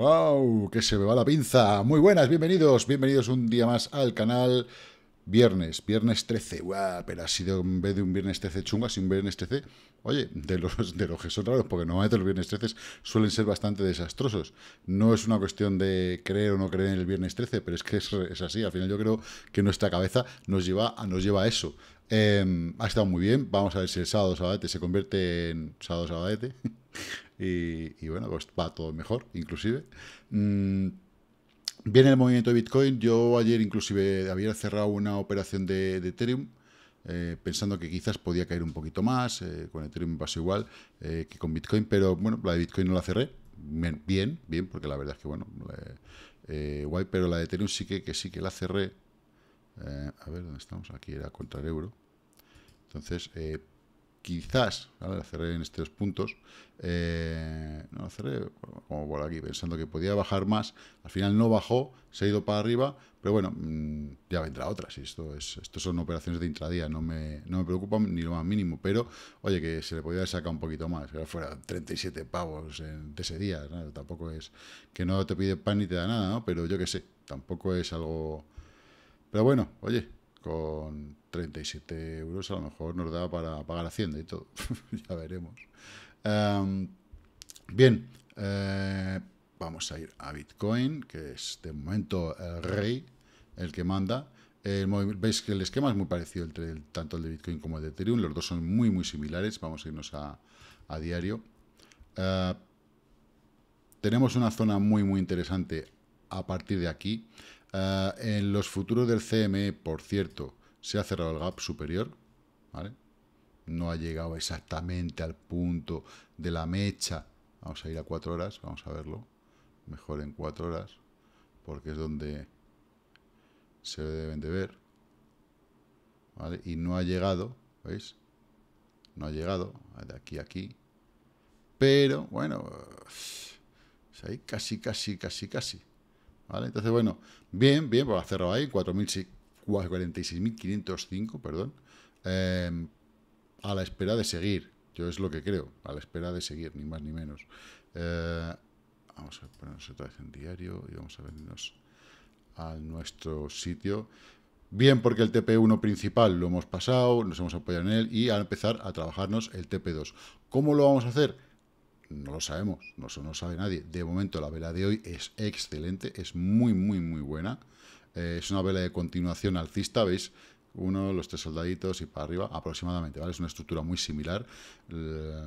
¡Wow! ¡Que se me va la pinza! Muy buenas, bienvenidos, bienvenidos un día más al canal. Viernes, viernes 13, wow, pero ha sido en vez de un viernes 13 chunga, ha un viernes 13, oye, de los, de los que son raros, porque normalmente los viernes 13 suelen ser bastante desastrosos. No es una cuestión de creer o no creer en el viernes 13, pero es que es, así, al final yo creo que nuestra cabeza nos lleva, nos lleva a eso. Em, ha estado muy bien, vamos a ver si el sábado sabadete se convierte en sábado sabadete y, bueno, pues va todo mejor, inclusive. Mm, viene el movimiento de Bitcoin, yo ayer inclusive había cerrado una operación de, Ethereum, eh, pensando que quizás podía caer un poquito más, eh, con Ethereum pasó igual eh, que con Bitcoin, pero bueno, la de Bitcoin no la cerré, bien, bien, porque la verdad es que bueno, guay, pero la de Ethereum sí que, que sí que la cerré, a ver, ¿dónde estamos? Aquí era contra el euro, entonces quizás, ¿vale? cerré en estos puntos, eh, no cerré como por aquí, pensando que podía bajar más, al final no bajó, se ha ido para arriba, pero bueno, mm, ya vendrá otra, si esto es, esto son operaciones de intradía, no me, no me preocupan ni lo más mínimo, pero oye, que se le podía sacar un poquito más, que fuera 37 pavos en, de ese día, tampoco es que no te pide pan ni te da nada, pero yo qué sé, tampoco es algo... Pero bueno, oye, con 37 euros a lo mejor nos da para pagar Hacienda y todo. ya veremos. Em, bien, eh, vamos a ir a Bitcoin, que es de momento el rey, el que manda. El, Veis que el esquema es muy parecido entre tanto el de Bitcoin como el de Ethereum. Los dos son muy, muy similares. Vamos a irnos a, diario. Eh, tenemos una zona muy, muy interesante a partir de aquí. Eh, en los futuros del CME, por cierto, se ha cerrado el gap superior, No ha llegado exactamente al punto de la mecha. Vamos a ir a cuatro horas, vamos a verlo. Mejor en cuatro horas, porque es donde se deben de ver. Y no ha llegado, ¿veis? No ha llegado, de aquí a aquí. Pero, bueno, eh, ahí casi, casi, casi, casi. Entonces, bueno, bien, bien, pues a hacerlo ahí, 46.505, perdón, em, a la espera de seguir, yo es lo que creo, a la espera de seguir, ni más ni menos. Eh, vamos a ponernos otra vez en diario y vamos a venirnos a nuestro sitio. Bien, porque el TP1 principal lo hemos pasado, nos hemos apoyado en él y a empezar a trabajarnos el TP2. ¿Cómo lo vamos a hacer? No lo sabemos, no, lo sabe nadie. De momento la vela de hoy es excelente, es muy, muy, muy buena. Eh, es una vela de continuación alcista, ¿veis? Uno, los tres soldaditos y para arriba aproximadamente, ¿vale? Es una estructura muy similar. Eh,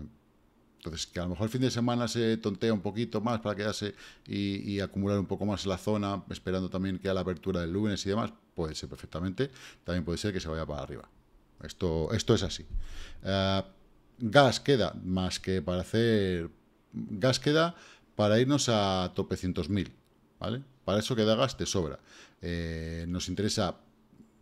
entonces, que a lo mejor el fin de semana se tontea un poquito más para quedarse y, acumular un poco más la zona, esperando también que a la apertura del lunes y demás, puede ser perfectamente. También puede ser que se vaya para arriba. Esto, esto es así. Eh, gas queda, más que para hacer... Gas queda para irnos a topecientos mil, ¿vale? Para eso queda gas, te sobra. Eh, nos interesa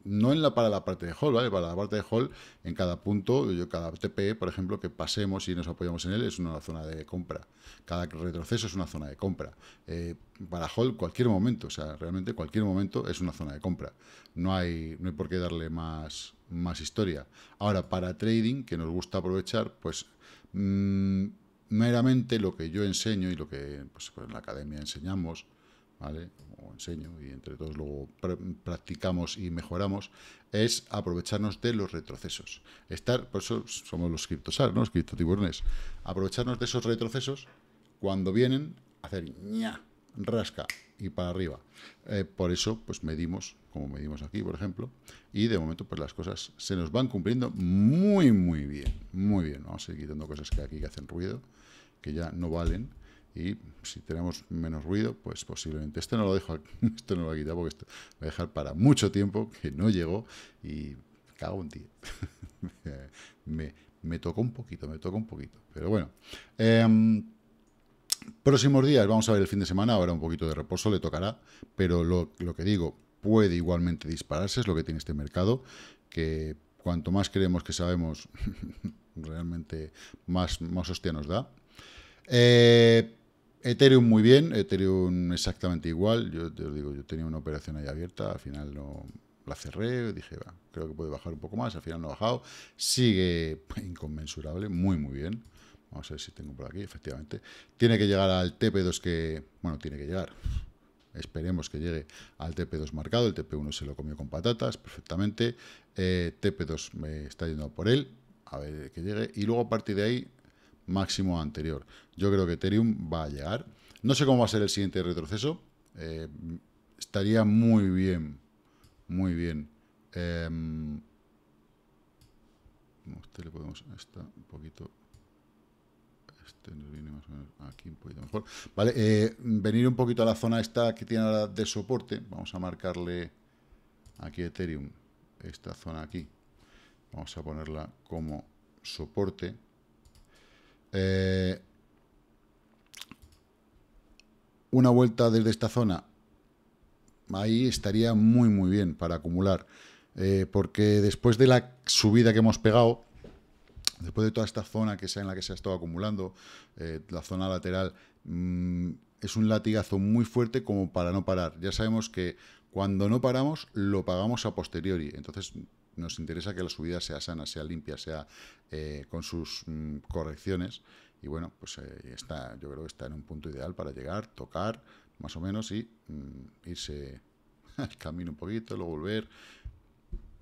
no en la, para la parte de Hall, ¿vale? Para la parte de Hall, en cada punto, yo, cada tp por ejemplo, que pasemos y nos apoyamos en él, es una zona de compra. Cada retroceso es una zona de compra. Eh, para Hall, cualquier momento, o sea, realmente cualquier momento es una zona de compra. No hay, no hay por qué darle más, más historia. Ahora, para trading, que nos gusta aprovechar, pues... Mm, meramente lo que yo enseño y lo que pues, en la academia enseñamos, ¿vale? o enseño, y entre todos luego practicamos y mejoramos, es aprovecharnos de los retrocesos. Estar, por eso somos los criptosar, ¿no? los criptotiburones. Aprovecharnos de esos retrocesos cuando vienen, hacer ña, rasca y para arriba. Eh, por eso, pues medimos, como medimos aquí, por ejemplo, y de momento, pues las cosas se nos van cumpliendo muy, muy bien, muy bien. Vamos a ir quitando cosas que aquí que hacen ruido, que ya no valen, y si tenemos menos ruido, pues posiblemente, este no lo dejo, esto no lo voy a porque esto lo voy a dejar para mucho tiempo, que no llegó, y cago en ti, me, me, tocó un poquito, me tocó un poquito, pero bueno, em, próximos días, vamos a ver el fin de semana, ahora un poquito de reposo le tocará, pero lo, lo que digo, puede igualmente dispararse, es lo que tiene este mercado, que cuanto más creemos que sabemos, realmente más, más hostia nos da. Eh, Ethereum muy bien, Ethereum exactamente igual. Yo te digo, yo tenía una operación ahí abierta, al final no la cerré, dije, va, creo que puede bajar un poco más, al final no ha bajado. Sigue inconmensurable, muy muy bien. Vamos a ver si tengo por aquí, efectivamente. Tiene que llegar al TP2 que... Bueno, tiene que llegar. Esperemos que llegue al TP2 marcado. El TP1 se lo comió con patatas perfectamente. Eh, TP2 me está yendo por él. A ver que llegue. Y luego a partir de ahí máximo anterior. Yo creo que Ethereum va a llegar. No sé cómo va a ser el siguiente retroceso. Eh, estaría muy bien, muy bien. Em, este le podemos... un poquito... Este nos viene más o menos aquí un poquito mejor. Vale, eh, venir un poquito a la zona esta que tiene ahora de soporte. Vamos a marcarle aquí Ethereum. Esta zona aquí. Vamos a ponerla como soporte. Eh, una vuelta desde esta zona, ahí estaría muy muy bien para acumular. Eh, porque después de la subida que hemos pegado, después de toda esta zona que sea en la que se ha estado acumulando, eh, la zona lateral, mm, es un latigazo muy fuerte como para no parar. Ya sabemos que cuando no paramos, lo pagamos a posteriori. Entonces, nos interesa que la subida sea sana, sea limpia, sea eh, con sus mm, correcciones. Y bueno, pues eh, está, yo creo que está en un punto ideal para llegar, tocar, más o menos, y mm, irse al camino un poquito, luego volver.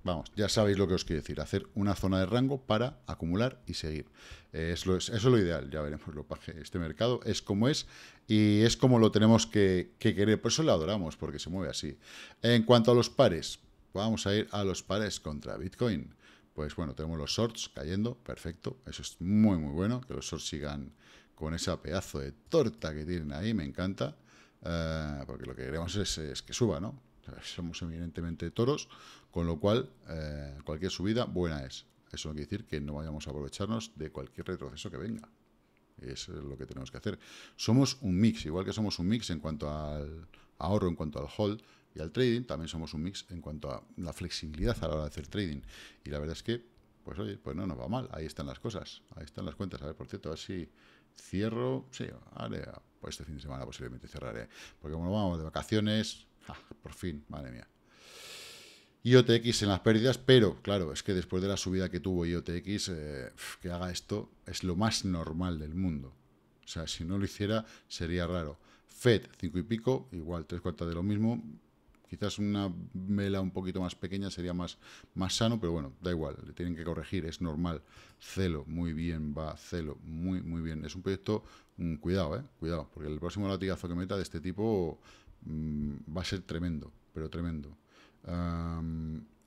Vamos, ya sabéis lo que os quiero decir, hacer una zona de rango para acumular y seguir. Eh, eso es lo ideal, ya veremos lo este mercado es como es y es como lo tenemos que, que querer, por eso lo adoramos, porque se mueve así. En cuanto a los pares, Vamos a ir a los pares contra Bitcoin. Pues bueno, tenemos los shorts cayendo, perfecto. Eso es muy, muy bueno, que los shorts sigan con ese pedazo de torta que tienen ahí, me encanta. Eh, porque lo que queremos es, que suba, ¿no? Somos evidentemente toros, con lo cual eh, cualquier subida buena es. Eso no quiere decir que no vayamos a aprovecharnos de cualquier retroceso que venga. Eso es lo que tenemos que hacer. Somos un mix, igual que somos un mix en cuanto al ahorro, en cuanto al hold, al trading. También somos un mix en cuanto a la flexibilidad a la hora de hacer trading. Y la verdad es que, pues oye, pues no nos va mal. Ahí están las cosas. Ahí están las cuentas. A ver, por cierto, a ver si cierro. Sí, vale, pues este fin de semana posiblemente cerraré. Porque como vamos de vacaciones, por fin, madre mía. IOTX en las pérdidas, pero claro, es que después de la subida que tuvo IOTX, eh, que haga esto es lo más normal del mundo. O sea, si no lo hiciera sería raro. Fed, 5 y pico, igual tres cuartas de lo mismo, Quizás una vela un poquito más pequeña sería más, más sano, pero bueno, da igual, le tienen que corregir, es normal. Celo, muy bien, va, celo, muy, muy bien. Es un proyecto, mm, cuidado, eh, cuidado, porque el próximo latigazo que meta de este tipo mm, va a ser tremendo, pero tremendo.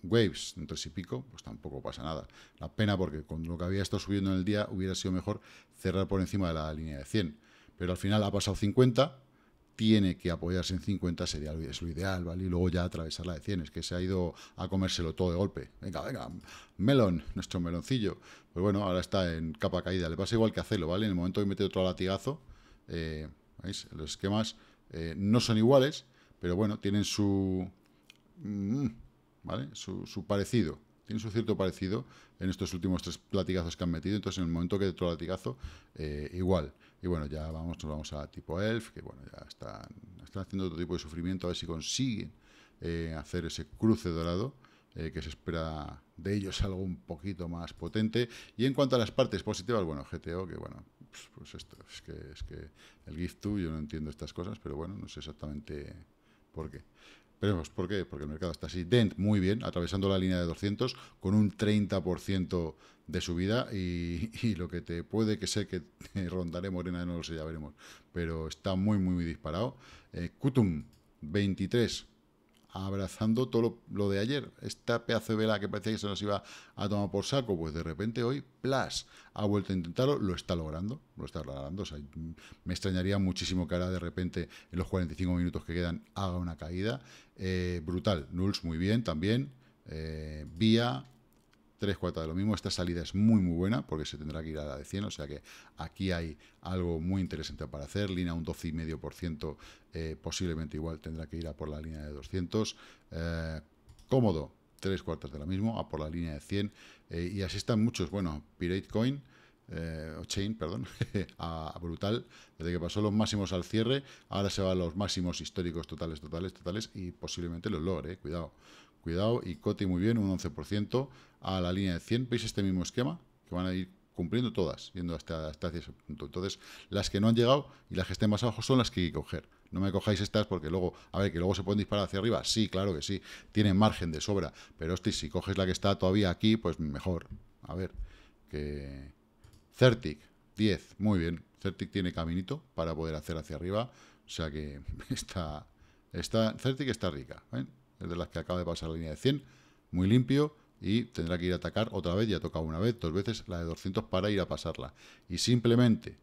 Waves, un y pico, pues tampoco pasa nada. La pena porque con lo que había estado subiendo en el día hubiera sido mejor cerrar por encima de la línea de 100. Pero al final ha pasado 50, tiene que apoyarse en 50 sería lo, ideal, ¿vale? Y luego ya atravesar la de 100, es que se ha ido a comérselo todo de golpe. Venga, venga, melón, nuestro meloncillo. Pues bueno, ahora está en capa caída, le pasa igual que a ¿vale? En el momento de mete otro latigazo, eh, ¿veis? Los esquemas eh, no son iguales, pero bueno, tienen su... Mm, ¿Vale? Su, parecido, tienen su cierto parecido en estos últimos tres latigazos que han metido, entonces en el momento que de otro latigazo, eh, igual. Y bueno, ya vamos, nos vamos a tipo ELF, que bueno, ya están, haciendo otro tipo de sufrimiento a ver si consiguen eh, hacer ese cruce dorado, eh, que se espera de ellos algo un poquito más potente. Y en cuanto a las partes positivas, bueno, GTO, que bueno, pues, pues, esto, es que, es que el GIF 2, yo no entiendo estas cosas, pero bueno, no sé exactamente por qué. Veremos por qué, porque el mercado está así. Dent, muy bien, atravesando la línea de 200 con un 30% de subida y, lo que te puede que sé que rondaré Morena, no lo sé, ya veremos. Pero está muy, muy, muy disparado. Eh, Kutum, 23, abrazando todo lo, de ayer. Esta pedazo de vela que parecía que se nos iba a tomar por saco, pues de repente hoy, plas, ha vuelto a intentarlo, lo está logrando, lo está logrando. O sea, me extrañaría muchísimo que ahora de repente en los 45 minutos que quedan haga una caída. Eh, brutal, Nulls muy bien también. Eh, Vía, tres cuartas de lo mismo. Esta salida es muy, muy buena porque se tendrá que ir a la de 100, o sea que aquí hay algo muy interesante para hacer. Línea un 12,5%, eh, posiblemente igual tendrá que ir a por la línea de 200. Eh, cómodo, tres cuartas de lo mismo, a por la línea de 100. Eh, y así están muchos. Bueno, Pirate Coin. o Chain, perdón, a, a brutal, desde que pasó los máximos al cierre, ahora se va a los máximos históricos totales, totales, totales, y posiblemente los logre, cuidado, cuidado, y Cote muy bien, un 11%, a la línea de 100, veis este mismo esquema, que van a ir cumpliendo todas, yendo hasta, hasta ese punto. Entonces, las que no han llegado y las que estén más abajo son las que hay que coger. No me cojáis estas porque luego, a ver, que luego se pueden disparar hacia arriba. Sí, claro que sí, tienen margen de sobra. Pero, hostia, si coges la que está todavía aquí, pues mejor. A ver, que... Certic, 10, muy bien. Certic tiene caminito para poder hacer hacia arriba. O sea que está... está Certic está rica, ¿eh? de las que acaba de pasar la línea de 100, muy limpio, y tendrá que ir a atacar otra vez, ya ha tocado una vez, dos veces la de 200 para ir a pasarla. Y simplemente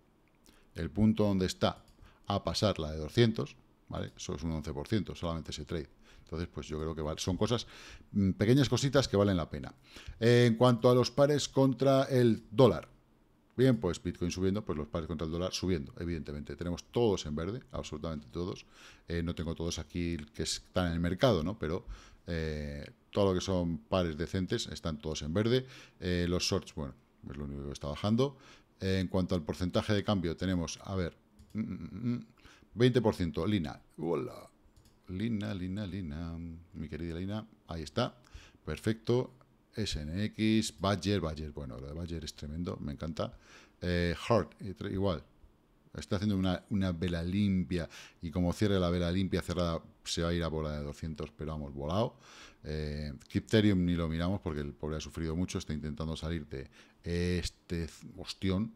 el punto donde está a pasar la de 200, ¿vale? Eso es un 11%, solamente ese trade. Entonces, pues yo creo que son cosas, mm, pequeñas cositas que valen la pena. Eh, en cuanto a los pares contra el dólar, Bien, pues Bitcoin subiendo, pues los pares contra el dólar subiendo, evidentemente. Tenemos todos en verde, absolutamente todos. Eh, no tengo todos aquí que están en el mercado, ¿no? Pero eh, todo lo que son pares decentes están todos en verde. Eh, los shorts, bueno, es lo único que está bajando. en cuanto al porcentaje de cambio, tenemos, a ver, 20%, mm, mm, mm, Lina. Hola. Lina, Lina, Lina. Mi querida Lina, ahí está. Perfecto. SNX, Badger, Badger, bueno, lo de Badger es tremendo, me encanta. Hard, eh, igual, está haciendo una, vela limpia y como cierre la vela limpia cerrada se va a ir a bola de 200, pero vamos, volado. Eh, ni lo miramos porque el pobre ha sufrido mucho, está intentando salir de este hostión,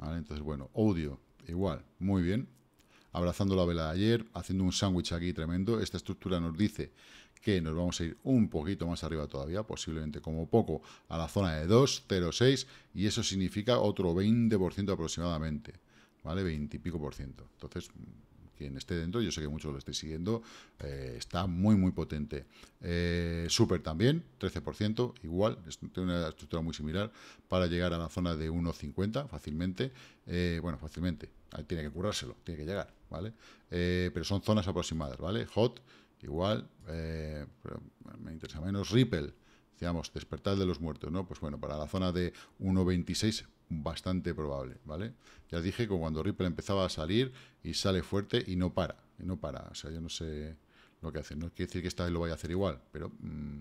Entonces, bueno, audio, igual, muy bien abrazando la vela de ayer, haciendo un sándwich aquí tremendo. Esta estructura nos dice que nos vamos a ir un poquito más arriba todavía, posiblemente como poco, a la zona de 2,06 y eso significa otro 20% aproximadamente, ¿vale? 20 y pico por ciento. Entonces, quien esté dentro, yo sé que muchos lo estéis siguiendo, eh, está muy, muy potente. Eh, Super también, 13%, igual, tiene una estructura muy similar para llegar a la zona de 1,50 fácilmente. Eh, bueno, fácilmente, tiene que curárselo, tiene que llegar. ¿vale? Eh, pero son zonas aproximadas, ¿vale? Hot, igual, eh, me interesa menos. Ripple, digamos, despertar de los muertos, ¿no? Pues bueno, para la zona de 1.26 bastante probable, ¿vale? Ya dije que cuando Ripple empezaba a salir y sale fuerte y no para, y no para, o sea, yo no sé lo que hace, no quiere decir que esta vez lo vaya a hacer igual, pero mm,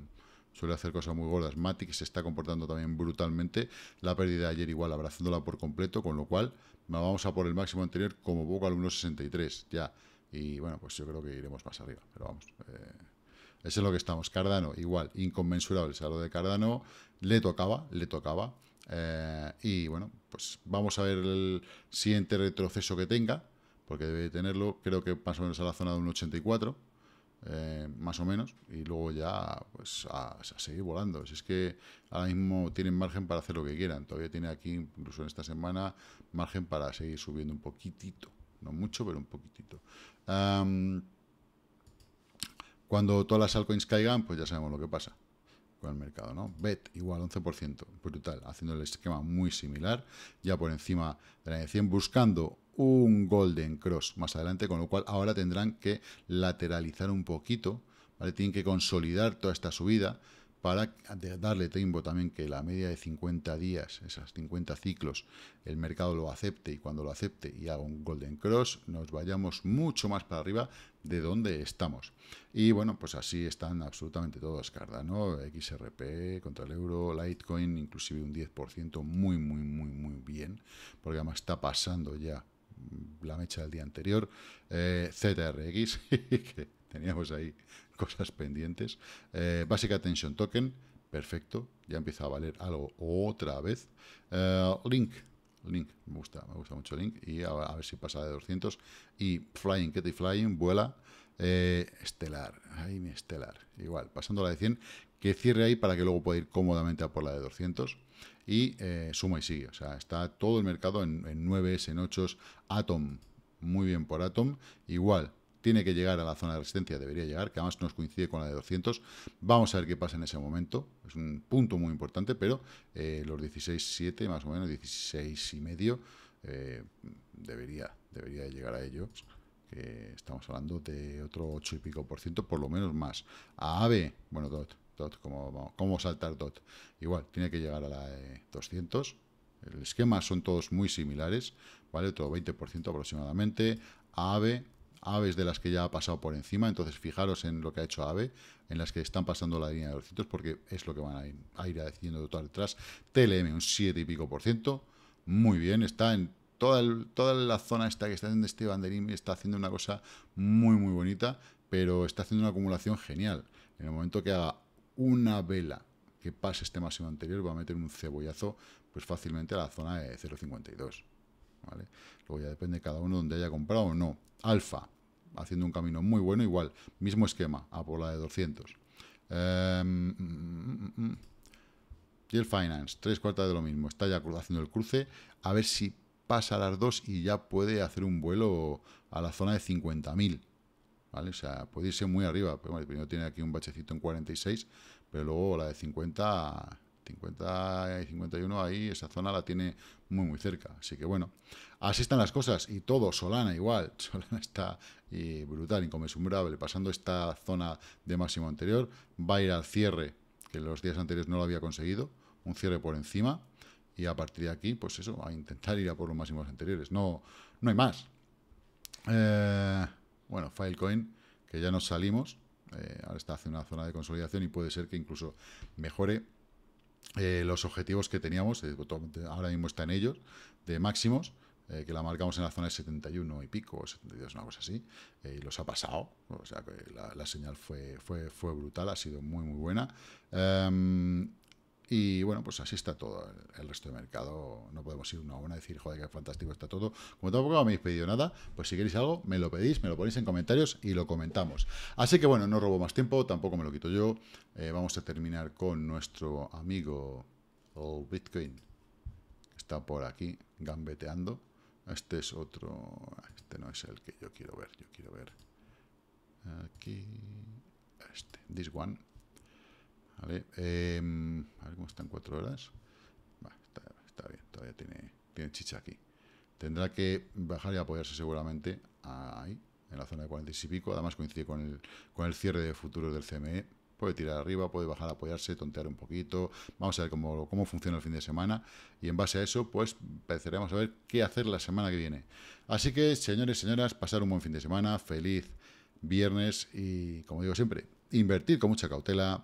suele hacer cosas muy gordas. Matic se está comportando también brutalmente. La pérdida de ayer igual, abrazándola por completo, con lo cual vamos a por el máximo anterior como poco al 1.63 ya. Y bueno, pues yo creo que iremos más arriba, pero vamos. Eh, eso es lo que estamos. Cardano, igual, inconmensurable. O lo de Cardano le tocaba, le tocaba. Eh, y bueno, pues vamos a ver el siguiente retroceso que tenga, porque debe tenerlo, creo que más o menos a la zona de un 84. Eh, más o menos, y luego ya pues a, seguir volando. Si es que ahora mismo tienen margen para hacer lo que quieran, todavía tiene aquí, incluso en esta semana, margen para seguir subiendo un poquitito, no mucho, pero un poquitito. cuando todas las altcoins caigan, pues ya sabemos lo que pasa el mercado, ¿no? BET igual 11%, brutal, haciendo el esquema muy similar, ya por encima de la de 100, buscando un golden cross más adelante, con lo cual ahora tendrán que lateralizar un poquito, ¿vale? Tienen que consolidar toda esta subida, para darle tiempo también que la media de 50 días, esas 50 ciclos, el mercado lo acepte y cuando lo acepte y haga un golden cross, nos vayamos mucho más para arriba de donde estamos. Y bueno, pues así están absolutamente todos, Cardano, XRP contra el euro, Litecoin, inclusive un 10%, muy, muy, muy, muy bien, porque además está pasando ya la mecha del día anterior, ZRX, eh, teníamos ahí cosas pendientes. Básica eh, Basic Attention Token, perfecto, ya empieza a valer algo otra vez. Eh, Link, Link, me gusta, me gusta mucho Link, y a, ver si pasa de 200. Y Flying, Getty Flying, vuela. Eh, estelar, ahí mi estelar, igual, pasando la de 100, que cierre ahí para que luego pueda ir cómodamente a por la de 200 y suma y sigue, o sea, está todo el mercado en, en 9s, en 8s, Atom, muy bien por Atom, igual, tiene que llegar a la zona de resistencia, debería llegar, que además nos coincide con la de 200. Vamos a ver qué pasa en ese momento, es un punto muy importante, pero eh, los 16.7, más o menos 16 y medio, eh, debería, debería llegar a ello. estamos hablando de otro 8 y pico por ciento, por lo menos más. A AVE, bueno, DOT, DOT, ¿cómo, cómo saltar DOT? Igual, tiene que llegar a la de 200, el esquema son todos muy similares, ¿vale? Otro 20% aproximadamente, AVE aves de las que ya ha pasado por encima. Entonces, fijaros en lo que ha hecho AVE, en las que están pasando la línea de los porque es lo que van a ir, haciendo de todo detrás. TLM, un 7 y pico por ciento. Muy bien, está en toda, toda la zona esta que está en este banderín, está haciendo una cosa muy, muy bonita, pero está haciendo una acumulación genial. En el momento que haga una vela que pase este máximo anterior, va a meter un cebollazo pues fácilmente a la zona de 0.52. ¿vale? Luego ya depende cada uno donde haya comprado o no. Alfa, haciendo un camino muy bueno, igual, mismo esquema, a por la de 200. Em, y el Finance, tres cuartas de lo mismo, está ya haciendo el cruce, a ver si pasa a las dos y ya puede hacer un vuelo a la zona de 50.000. ¿Vale? O sea, puede irse muy arriba. Pero, bueno, primero tiene aquí un bachecito en 46, pero luego la de 50 50 y 51 ahí, esa zona la tiene muy muy cerca. Así que bueno, así están las cosas. Y todo, Solana igual. Solana está brutal, inconmensurable. Pasando esta zona de máximo anterior, va a ir al cierre, que los días anteriores no lo había conseguido. Un cierre por encima. Y a partir de aquí, pues eso, a intentar ir a por los máximos anteriores. No, no hay más. Eh, bueno, Filecoin, que ya nos salimos. Eh, ahora está haciendo una zona de consolidación y puede ser que incluso mejore eh, los objetivos que teníamos, eh, ahora mismo está en ellos, de máximos, eh, que la marcamos en la zona de 71 y pico, 72, una cosa así, y los ha pasado, o sea que la, señal fue, fue, fue, brutal, ha sido muy muy buena. Em, y bueno, pues así está todo el, resto de mercado. No podemos ir una a decir, joder, qué fantástico está todo. Como tampoco me habéis pedido nada, pues si queréis algo, me lo pedís, me lo ponéis en comentarios y lo comentamos. Así que bueno, no robo más tiempo, tampoco me lo quito yo. Eh, vamos a terminar con nuestro amigo o Bitcoin. Está por aquí, gambeteando. Este es otro... Este no es el que yo quiero ver, yo quiero ver. Aquí... Este, this one. A ver, eh, cómo están cuatro horas. está, bien, todavía tiene, chicha aquí. Tendrá que bajar y apoyarse seguramente ahí, en la zona de 46 y pico. Además coincide con el, con el cierre de futuros del CME. Puede tirar arriba, puede bajar, apoyarse, tontear un poquito. Vamos a ver cómo, cómo funciona el fin de semana. Y en base a eso, pues empezaremos a ver qué hacer la semana que viene. Así que, señores y señoras, pasar un buen fin de semana. Feliz viernes y, como digo siempre, invertir con mucha cautela